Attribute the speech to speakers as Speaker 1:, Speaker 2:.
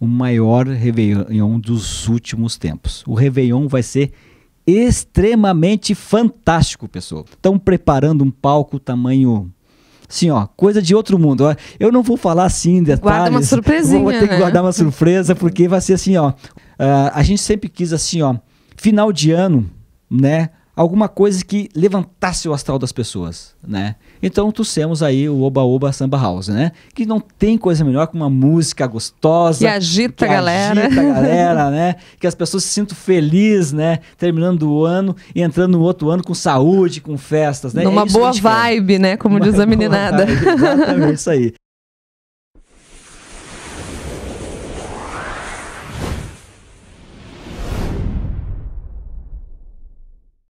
Speaker 1: o maior Réveillon dos últimos tempos. O Réveillon vai ser extremamente fantástico, pessoal. Estão preparando um palco tamanho assim, ó, coisa de outro mundo. Eu não vou falar assim detalhes. Guarda uma surpresinha, Vou ter que né? guardar uma surpresa porque vai ser assim, ó. Uh, a gente sempre quis assim, ó, final de ano, né? alguma coisa que levantasse o astral das pessoas, né? Então trouxemos aí o Oba Oba Samba House, né? Que não tem coisa melhor que uma música gostosa. Que agita a galera. Agita a galera, né? Que as pessoas se sintam felizes, né? Terminando o ano e entrando no outro ano com saúde, com festas, né? Numa é boa
Speaker 2: vibe, quer. né? Como Uma diz a meninada. Vibe, exatamente isso
Speaker 1: aí.